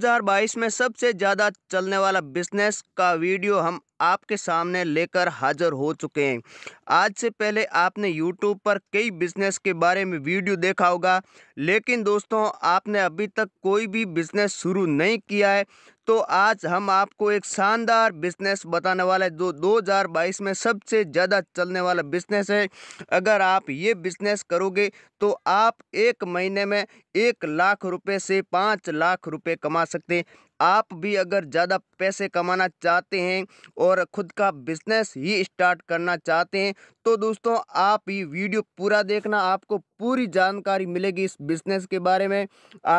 2022 में सबसे ज़्यादा चलने वाला बिजनेस का वीडियो हम आपके सामने लेकर हाजिर हो चुके हैं आज से पहले आपने YouTube पर कई बिजनेस के बारे में वीडियो देखा होगा लेकिन दोस्तों आपने अभी तक कोई भी बिजनेस शुरू नहीं किया है दोस्तों आज हम आपको एक शानदार बिजनेस बताने वाला है जो 2022 में सबसे ज़्यादा चलने वाला बिजनेस है अगर आप ये बिजनेस करोगे तो आप एक महीने में एक लाख रुपए से पाँच लाख रुपए कमा सकते हैं आप भी अगर ज़्यादा पैसे कमाना चाहते हैं और ख़ुद का बिजनेस ही स्टार्ट करना चाहते हैं तो दोस्तों आप ये वीडियो पूरा देखना आपको पूरी जानकारी मिलेगी इस बिज़नेस के बारे में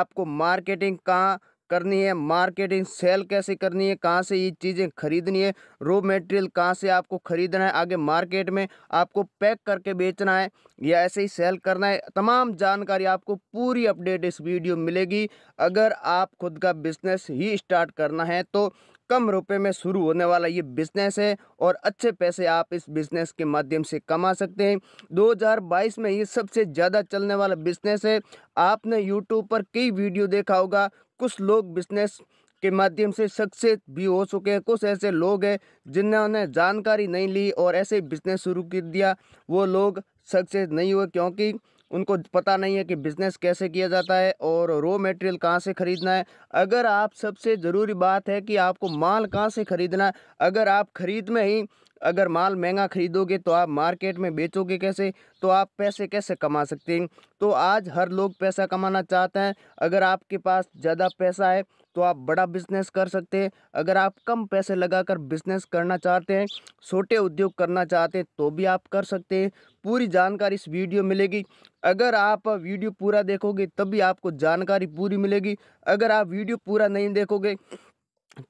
आपको मार्केटिंग कहाँ करनी है मार्केटिंग सेल कैसे करनी है कहाँ से ये चीज़ें खरीदनी है रॉ मटेरियल कहाँ से आपको खरीदना है आगे मार्केट में आपको पैक करके बेचना है या ऐसे ही सेल करना है तमाम जानकारी आपको पूरी अपडेट इस वीडियो में मिलेगी अगर आप खुद का बिजनेस ही स्टार्ट करना है तो कम रुपए में शुरू होने वाला ये बिजनेस है और अच्छे पैसे आप इस बिज़नेस के माध्यम से कमा सकते हैं 2022 में ये सबसे ज़्यादा चलने वाला बिजनेस है आपने यूट्यूब पर कई वीडियो देखा होगा कुछ लोग बिजनेस के माध्यम से सक्सेस भी हो चुके हैं कुछ ऐसे लोग हैं जिन्होंने जानकारी नहीं ली और ऐसे बिजनेस शुरू कर दिया वो लोग सक्सेस नहीं हुए क्योंकि उनको पता नहीं है कि बिज़नेस कैसे किया जाता है और रो मटेरियल कहाँ से ख़रीदना है अगर आप सबसे ज़रूरी बात है कि आपको माल कहाँ से ख़रीदना है अगर आप ख़रीद में ही अगर माल महंगा खरीदोगे तो आप मार्केट में बेचोगे कैसे तो आप पैसे कैसे कमा सकते हैं तो आज हर लोग पैसा कमाना चाहते हैं अगर आपके पास ज़्यादा पैसा है तो आप बड़ा बिजनेस कर सकते हैं अगर आप कम पैसे लगाकर बिजनेस करना चाहते हैं छोटे उद्योग करना चाहते हैं तो भी आप कर सकते हैं पूरी जानकारी इस वीडियो मिलेगी अगर आप वीडियो पूरा देखोगे तभी आपको जानकारी पूरी मिलेगी अगर आप वीडियो पूरा नहीं देखोगे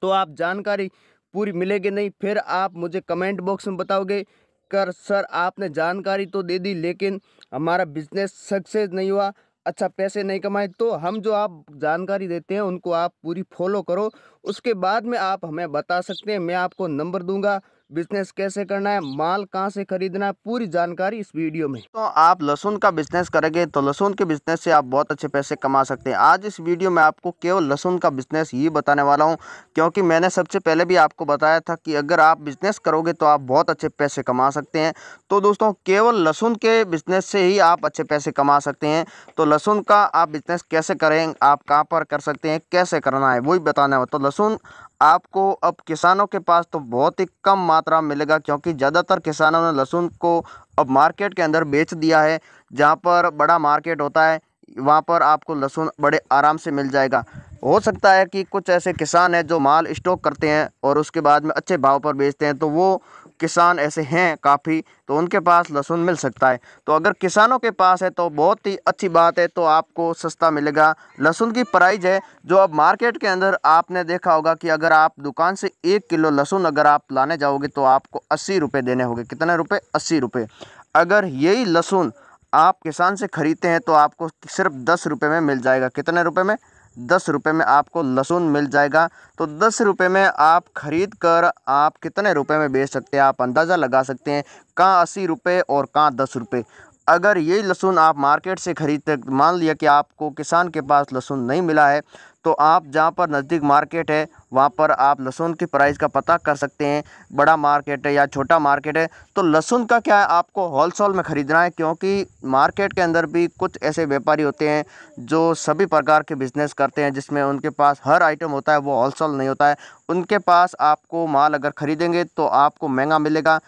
तो आप जानकारी पूरी मिलेगी नहीं फिर आप मुझे कमेंट बॉक्स में बताओगे कर सर आपने जानकारी तो दे दी लेकिन हमारा बिजनेस सक्सेस नहीं हुआ अच्छा पैसे नहीं कमाए तो हम जो आप जानकारी देते हैं उनको आप पूरी फॉलो करो उसके बाद में आप हमें बता सकते हैं मैं आपको नंबर दूंगा बिजनेस कैसे करना है माल कहाँ से खरीदना है पूरी जानकारी इस वीडियो में तो आप लहसुन का बिजनेस करेंगे तो लहसुन के बिजनेस से आप बहुत अच्छे पैसे कमा सकते हैं आज इस वीडियो में आपको केवल लहसुन का बिजनेस ही बताने वाला हूँ क्योंकि मैंने सबसे पहले भी आपको बताया था कि अगर आप बिजनेस करोगे तो आप बहुत अच्छे पैसे कमा सकते हैं तो दोस्तों केवल लहसुन के बिजनेस से ही आप अच्छे पैसे कमा सकते हैं तो लहसुन का आप बिजनेस कैसे करें आप कहाँ पर कर सकते हैं कैसे करना है वही बताना है तो लहसुन आपको अब किसानों के पास तो बहुत ही कम मात्रा में मिलेगा क्योंकि ज़्यादातर किसानों ने लहसुन को अब मार्केट के अंदर बेच दिया है जहाँ पर बड़ा मार्केट होता है वहाँ पर आपको लहसुन बड़े आराम से मिल जाएगा हो सकता है कि कुछ ऐसे किसान हैं जो माल स्टॉक करते हैं और उसके बाद में अच्छे भाव पर बेचते हैं तो वो किसान ऐसे हैं काफ़ी तो उनके पास लहसुन मिल सकता है तो अगर किसानों के पास है तो बहुत ही अच्छी बात है तो आपको सस्ता मिलेगा लहसुन की प्राइज है जो अब मार्केट के अंदर आपने देखा होगा कि अगर आप दुकान से एक किलो लहसुन अगर आप लाने जाओगे तो आपको अस्सी रुपये देने होंगे कितने रुपये अस्सी रुपये अगर यही लहसुन आप किसान से ख़रीदते हैं तो आपको सिर्फ दस रुपये में मिल जाएगा कितने रुपये में दस रुपये में आपको लहसुन मिल जाएगा तो दस रुपये में आप ख़रीद कर आप कितने रुपए में बेच सकते हैं आप अंदाज़ा लगा सकते हैं कहाँ अस्सी रुपये और कहाँ दस रुपये अगर ये लहसुन आप मार्केट से ख़रीदते मान लिया कि आपको किसान के पास लहसुन नहीं मिला है तो आप जहाँ पर नज़दीक मार्केट है वहाँ पर आप लहसुन की प्राइस का पता कर सकते हैं बड़ा मार्केट है या छोटा मार्केट है तो लहसुन का क्या है आपको होलसेल में ख़रीदना है क्योंकि मार्केट के अंदर भी कुछ ऐसे व्यापारी होते हैं जो सभी प्रकार के बिज़नेस करते हैं जिसमें उनके पास हर आइटम होता है वो होलसेल नहीं होता है उनके पास आपको माल अगर ख़रीदेंगे तो आपको महंगा मिलेगा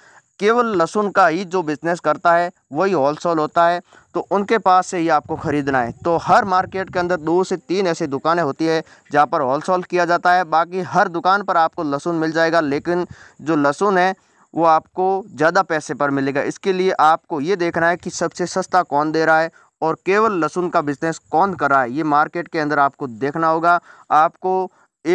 केवल लहसुन का ही जो बिज़नेस करता है वही होलसेल होता है तो उनके पास से ही आपको ख़रीदना है तो हर मार्केट के अंदर दो से तीन ऐसी दुकानें होती है जहाँ पर होलसेल किया जाता है बाकी हर दुकान पर आपको लहसुन मिल जाएगा लेकिन जो लहसुन है वो आपको ज़्यादा पैसे पर मिलेगा इसके लिए आपको ये देखना है कि सबसे सस्ता कौन दे रहा है और केवल लहसुन का बिज़नेस कौन कर रहा है ये मार्केट के अंदर आपको देखना होगा आपको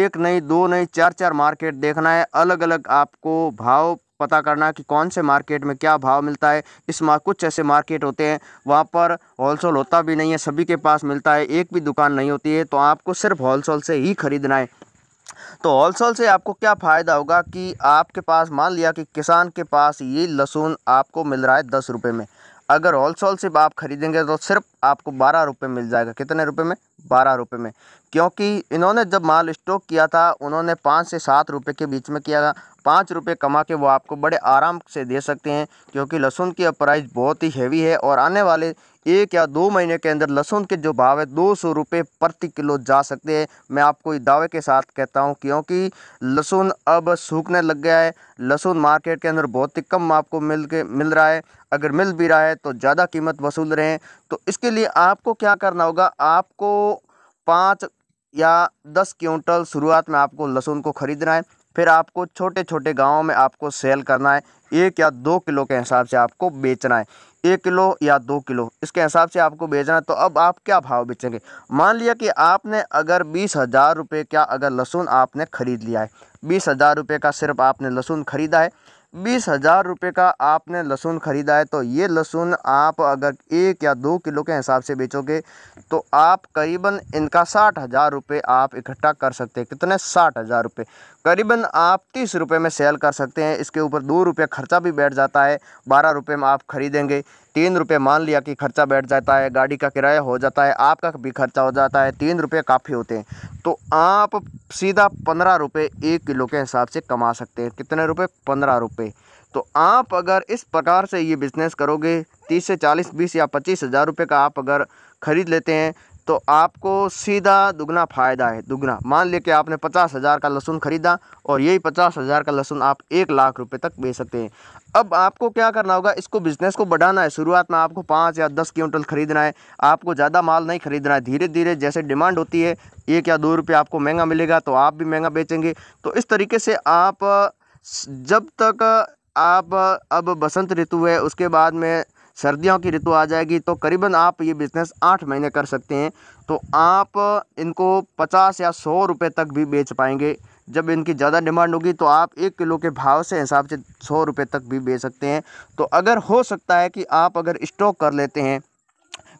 एक नहीं दो नहीं चार चार मार्केट देखना है अलग अलग आपको भाव पता करना कि कौन से मार्केट में क्या भाव मिलता है इस माह कुछ ऐसे मार्केट होते हैं वहाँ पर होलसेल होता भी नहीं है सभी के पास मिलता है एक भी दुकान नहीं होती है तो आपको सिर्फ होलसेल से ही ख़रीदना है तो होलसेल से आपको क्या फ़ायदा होगा कि आपके पास मान लिया कि किसान के पास ये लहसुन आपको मिल रहा है दस रुपये में अगर होलसेल से आप ख़रीदेंगे तो सिर्फ आपको बारह रुपये मिल जाएगा कितने रुपए में बारह रुपये में क्योंकि इन्होंने जब माल स्टॉक किया था उन्होंने पाँच से सात रुपये के बीच में किया था पाँच रुपये कमा के वो आपको बड़े आराम से दे सकते हैं क्योंकि लहसुन की अब प्राइस बहुत ही हैवी है और आने वाले एक या दो महीने के अंदर लहसुन के जो भाव है दो सौ रुपये प्रति किलो जा सकते हैं मैं आपको इस दावे के साथ कहता हूँ क्योंकि लहसुन अब सूखने लग गया है लहसुन मार्केट के अंदर बहुत ही कम आपको मिल के मिल रहा है अगर मिल भी रहा है तो ज़्यादा कीमत वसूल रहे हैं तो इसके लिए आपको क्या करना होगा आपको पाँच या दस क्विंटल शुरुआत में आपको लहसुन को ख़रीदना है फिर आपको छोटे छोटे गाँव में आपको सेल करना है एक या दो किलो के हिसाब से आपको बेचना है एक किलो या दो किलो इसके हिसाब से आपको बेचना है तो अब आप क्या भाव बेचेंगे मान लिया कि आपने अगर बीस हज़ार रुपये का अगर लहसुन आपने ख़रीद लिया है बीस हज़ार रुपये का सिर्फ आपने लहसुन ख़रीदा है बीस हज़ार रुपये का आपने लहसुन ख़रीदा है तो ये लहसुन आप अगर एक या दो किलो के हिसाब से बेचोगे तो आप करीबन इनका साठ हज़ार रुपये आप इकट्ठा कर सकते हैं कितने साठ हज़ार रुपये करीबन आप तीस रुपये में सेल कर सकते हैं इसके ऊपर दो रुपये खर्चा भी बैठ जाता है बारह रुपये में आप ख़रीदेंगे तीन रुपये मान लिया कि खर्चा बैठ जाता है गाड़ी का किराया हो जाता है आपका भी खर्चा हो जाता है तीन रुपये काफ़ी होते हैं तो आप सीधा पंद्रह रुपये एक किलो के हिसाब से कमा सकते हैं कितने रुपये पंद्रह रुपये तो आप अगर इस प्रकार से ये बिज़नेस करोगे तीस से चालीस बीस या पच्चीस हज़ार रुपये का आप अगर ख़रीद लेते हैं तो आपको सीधा दुगना फ़ायदा है दुगना मान ले कि आपने पचास हज़ार का लहसुन ख़रीदा और यही पचास हज़ार का लहसुन आप एक लाख रुपए तक बेच सकते हैं अब आपको क्या करना होगा इसको बिज़नेस को बढ़ाना है शुरुआत में आपको पाँच या दस क्विंटल ख़रीदना है आपको ज़्यादा माल नहीं ख़रीदना है धीरे धीरे जैसे डिमांड होती है एक या दो रुपये आपको महंगा मिलेगा तो आप भी महंगा बेचेंगे तो इस तरीके से आप जब तक आप अब बसंत ऋतु है उसके बाद में सर्दियों की ऋतु आ जाएगी तो करीबन आप ये बिज़नेस आठ महीने कर सकते हैं तो आप इनको पचास या सौ रुपये तक भी बेच पाएंगे जब इनकी ज़्यादा डिमांड होगी तो आप एक किलो के भाव से हिसाब से सौ रुपये तक भी बेच सकते हैं तो अगर हो सकता है कि आप अगर स्टॉक कर लेते हैं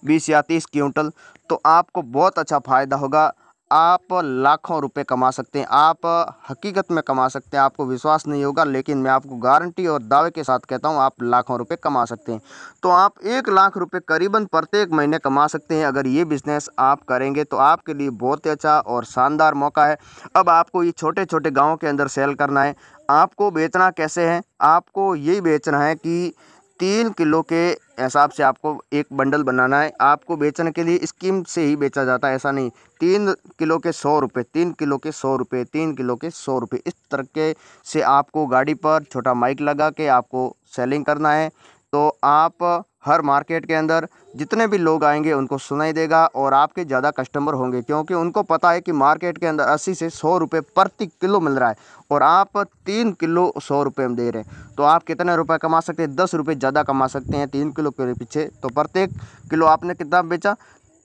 बीस या तीस क्विंटल तो आपको बहुत अच्छा फ़ायदा होगा आप लाखों रुपए कमा सकते हैं आप हकीकत में कमा सकते हैं आपको विश्वास नहीं होगा लेकिन मैं आपको गारंटी और दावे के साथ कहता हूं आप लाखों रुपए कमा सकते हैं तो आप एक लाख रुपए करीबन प्रत्येक महीने कमा सकते हैं अगर ये बिज़नेस आप करेंगे तो आपके लिए बहुत ही अच्छा और शानदार मौका है अब आपको ये छोटे छोटे गाँव के अंदर सेल करना है आपको बेचना कैसे है आपको यही बेचना है कि तीन किलो के हिसाब से आपको एक बंडल बनाना है आपको बेचने के लिए स्कीम से ही बेचा जाता है ऐसा नहीं तीन किलो के सौ रुपये तीन किलो के सौ रुपये तीन किलो के सौ रुपये इस तरीके से आपको गाड़ी पर छोटा माइक लगा के आपको सेलिंग करना है तो आप हर मार्केट के अंदर जितने भी लोग आएंगे उनको सुनाई देगा और आपके ज़्यादा कस्टमर होंगे क्योंकि उनको पता है कि मार्केट के अंदर 80 से 100 रुपये प्रति किलो मिल रहा है और आप तीन किलो सौ रुपये में दे रहे हैं तो आप कितने रुपए कमा सकते हैं दस रुपये ज़्यादा कमा सकते हैं तीन किलो के पीछे तो प्रत्येक किलो आपने कितना बेचा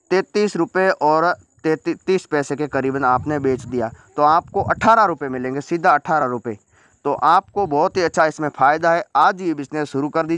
तैतीस रुपये और तैतीस पैसे के करीबन आपने बेच दिया तो आपको अट्ठारह रुपये मिलेंगे सीधा अट्ठारह रुपये तो आपको बहुत ही अच्छा इसमें फ़ायदा है आज ये बिजनेस शुरू कर दीजिए